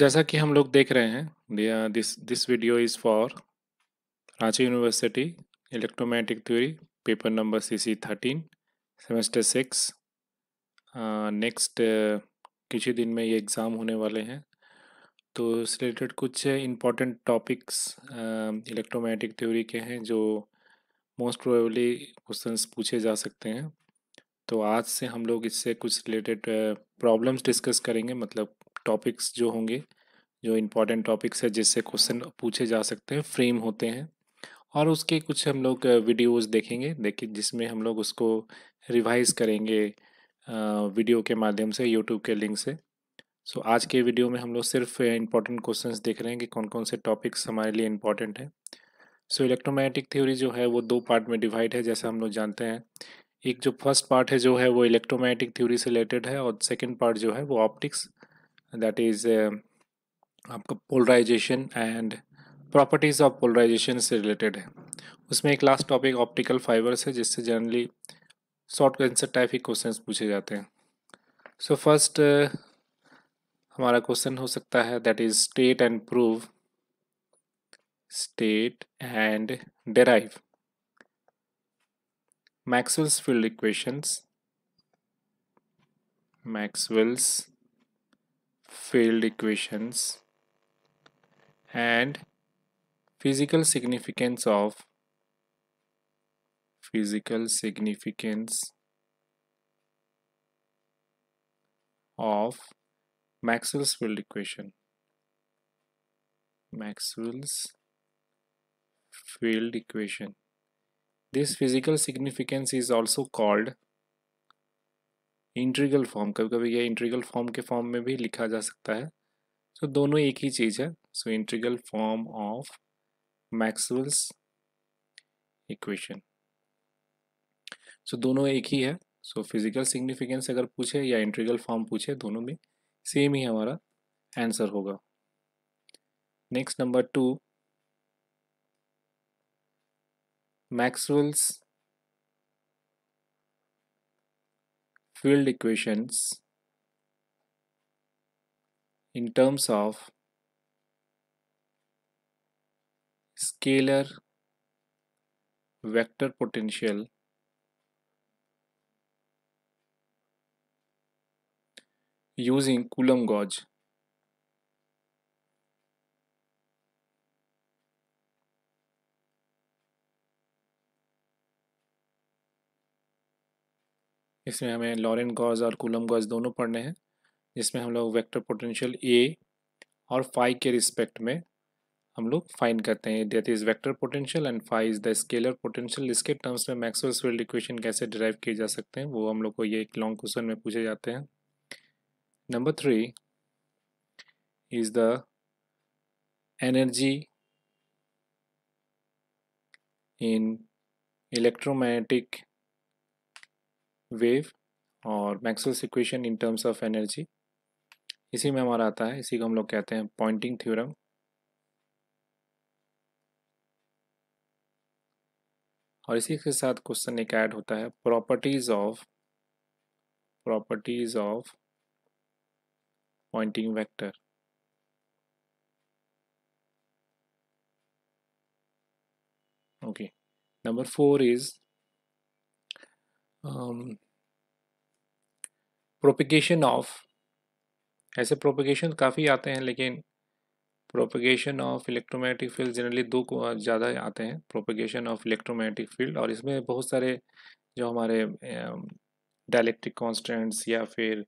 जैसा कि हम लोग देख रहे हैं this this video is for Ranchi university electromagnetic theory paper number C C thirteen semester six next कुछ ही दिन में ये एग्ज़ाम होने वाले हैं तो इस रिलेटेड कुछ इम्पॉर्टेंट टॉपिक्स इलेक्ट्रोमैटिक थ्योरी के हैं जो मोस्ट प्रोबेबली क्वेश्चंस पूछे जा सकते हैं तो आज से हम लोग इससे कुछ रिलेटेड प्रॉब्लम्स डिस्कस करेंगे मतलब टॉपिक्स जो होंगे जो इम्पोर्टेंट टॉपिक्स है जिससे क्वेश्चन पूछे जा सकते हैं फ्रेम होते हैं और उसके कुछ हम लोग वीडियोस देखेंगे देखिए जिसमें हम लोग उसको रिवाइज करेंगे वीडियो के माध्यम से यूट्यूब के लिंक से सो so, आज के वीडियो में हम लोग सिर्फ इम्पोर्टेंट क्वेश्चंस देख रहे हैं कि कौन कौन से टॉपिक्स हमारे लिए इम्पॉर्टेंट हैं सो इलेक्ट्रोमैग्नेटिक थ्योरी जो है वो दो पार्ट में डिवाइड है जैसा हम लोग जानते हैं एक जो फर्स्ट पार्ट है जो है वो इलेक्ट्रोमैटिक थ्योरी से रिलेटेड है और सेकेंड पार्ट जो है वो ऑप्टिक्स दैट इज़ आपका polarization and properties of polarization से रिलेटेड है उसमें एक लास्ट टॉपिक ऑप्टिकल फाइबर्स है जिससे जनरली शॉर्ट आंसर टाइप ही क्वेश्चन पूछे जाते हैं सो so फर्स्ट uh, हमारा क्वेश्चन हो सकता है that is state and prove state and derive Maxwell's field equations Maxwell's field equations and physical significance of physical significance of Maxwell's field equation Maxwell's field equation this physical significance is also called integral form कभी कभी यह integral form के form में भी लिखा जा सकता है सो so, दोनों एक ही चीज़ है so integral form of Maxwell's equation so दोनों एक ही है सो फिजिकल सिग्निफिकेंस अगर पूछे या इंट्रीगल फॉर्म पूछे दोनों में सेम ही हमारा आंसर होगा next number two Maxwell's field equations in terms of scalar vector potential using Coulomb gauge. इसमें हमें लॉरेन गॉज और कुलम गॉज दोनों पढ़ने हैं जिसमें हम लोग वेक्टर पोटेंशियल ए और फाइव के रिस्पेक्ट में हम लोग फाइंड करते हैं that is vector potential and phi is the scalar potential इसके टर्म्स में मैक्सवेल्स फील्ड इक्वेशन कैसे ड्राइव किए जा सकते हैं वो हम लोग को ये एक लॉन्ग क्वेश्चन में पूछे जाते हैं number three is the energy in electromagnetic wave और Maxwell's equation in terms of energy इसी में हमारा आता है इसी को हम लोग कहते हैं पॉइंटिंग थ्योरम और इसी के साथ क्वेश्चन एक ऐड होता है properties of properties of Poynting vector okay number four is um, propagation of ऐसे प्रोपिगेशन काफ़ी आते हैं लेकिन propagation of electromagnetic field generally दो को ज़्यादा आते हैं प्रोपिगेशन ऑफ इलेक्ट्रोमैग्नेटिक फील्ड और इसमें बहुत सारे जो हमारे डायलेक्ट्रिक um, कॉन्स्टेंट्स या फिर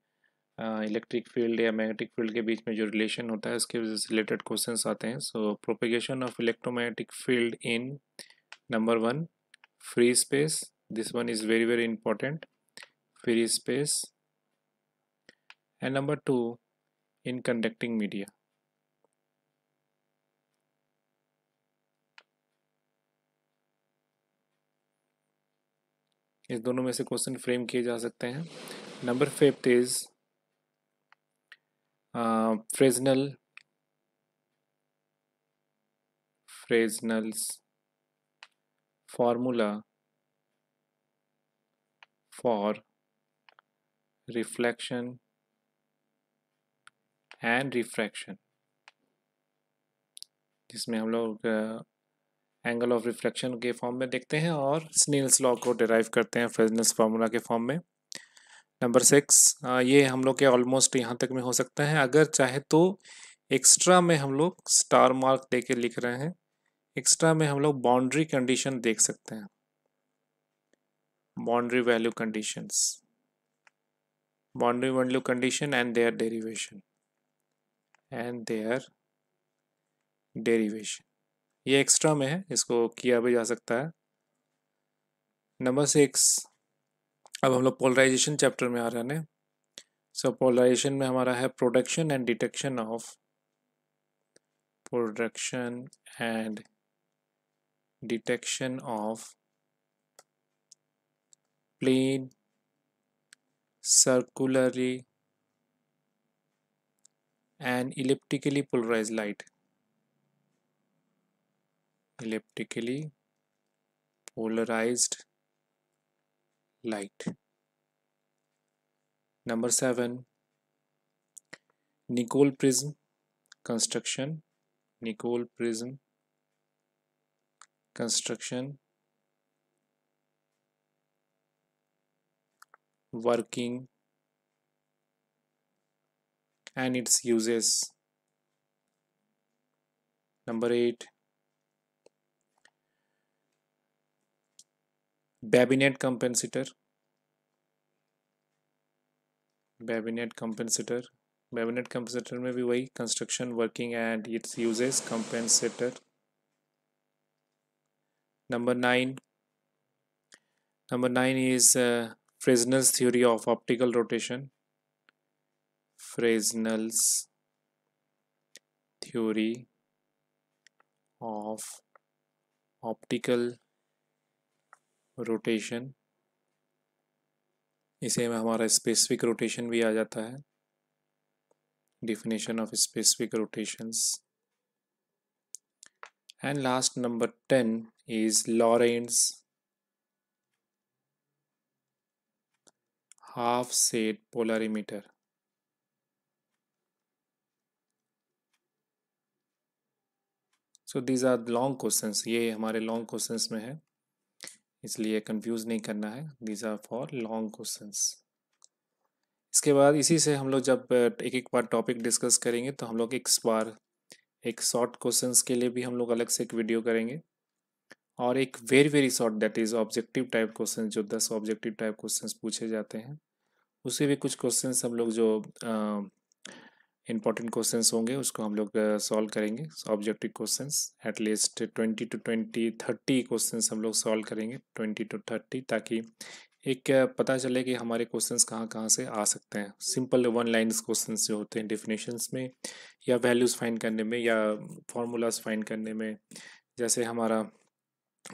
इलेक्ट्रिक uh, फील्ड या मैग्नेटिक फील्ड के बीच में जो रिलेशन होता है उसके से रिलेटेड क्वेश्चन आते हैं so propagation of electromagnetic field in number one free space this one is very very important free space and number 2 in conducting media इस दोनों में से क्वेश्चन फ्रेम किए जा सकते हैं number fifth is Fresnel Fresnel's formula for reflection and refraction जिसमें हम लोग एंगल ऑफ रिफ्लेक्शन के फॉर्म में देखते हैं और स्नील्स लॉ को डिराइव करते हैं फ्रेजनल्स फार्मूला के फॉर्म में नंबर सिक्स ये हम लोग के ऑलमोस्ट यहाँ तक में हो सकता है अगर चाहे तो एक्स्ट्रा में हम लोग स्टार मार्क दे के लिख रहे हैं एक्स्ट्रा में हम लोग बाउंड्री कंडीशन देख सकते हैं boundary value conditions boundary value condition and their derivation and their derivation ये एक्स्ट्रा में है इसको किया भी जा सकता है नंबर सिक्स अब हम लोग पोलराइजेशन चैप्टर में आ रहे हैं सो so, पोलराइजेशन में हमारा है production and detection of production and detection of plane circularly and elliptically polarized light elliptically polarized light number 7 nicole prism construction nicole prism construction working and its uses number 8 babinet compensator babinet compensator babinet compensator में भी वही construction working and its uses compensator number 9 number 9 is uh, Fresnel's theory of optical rotation Fresnel's theory of optical rotation इसे में हमारा specific rotation भी आ जाता है definition of specific rotations and last number ten is Laurent's half shade polarimeter so these are long question ये हमारे long question में है इसलिए कंफ्यूज नहीं करना है these are for long question इसके बाद इसी से हम लोग जब एक एक बार टॉपिक डिस्कस करेंगे तो हम लोग एक बार एक शॉर्ट क्वेश्चन के लिए भी हम लोग अलग से एक वीडियो करेंगे और एक very very short that is objective type question जो दस ऑब्जेक्टिव टाइप क्वेश्चन पूछे जाते हैं उसे भी कुछ क्वेश्चन हम लोग जो इम्पोर्टेंट क्वेश्चन होंगे उसको हम लोग सॉल्व करेंगे objective question at least twenty to twenty thirty question हम लोग सॉल्व करेंगे ट्वेंटी टू थर्टी ताकि एक पता चले कि हमारे क्वेश्चन कहाँ कहाँ से आ सकते हैं सिंपल वन लाइन क्वेश्चन जो होते हैं डिफिनेशन में या वैल्यूज़ फ़ाइन करने में या फार्मूलाज फाइन करने में जैसे हमारा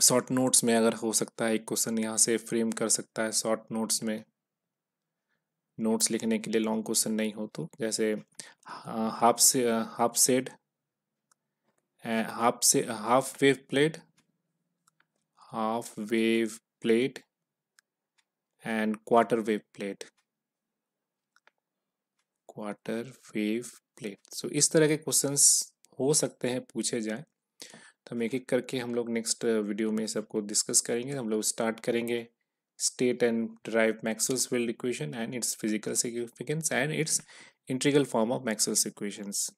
शॉर्ट नोट्स में अगर हो सकता है एक क्वेश्चन यहाँ से फ्रेम कर सकता है शॉर्ट नोट्स में नोट्स लिखने के लिए लॉन्ग क्वेश्चन नहीं हो तो जैसे हाँ, हाफ से हाफ सेड हाफ से half wave plate half wave plate and quarter wave plate quarter wave plate so इस तरह के क्वेश्चंस हो सकते हैं पूछे जाएं तो हम एक एक करके हम लोग नेक्स्ट वीडियो में सबको डिस्कस करेंगे हम लोग स्टार्ट करेंगे state and derive Maxwell's field equation and its physical significance and its integral form of Maxwell's equations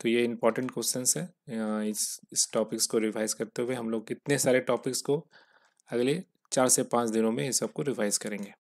तो ये इंपॉर्टेंट क्वेश्चन है इस इस टॉपिक्स को रिवाइज करते हुए हम लोग कितने सारे टॉपिक्स को अगले चार से पाँच दिनों में इन सबको रिवाइज करेंगे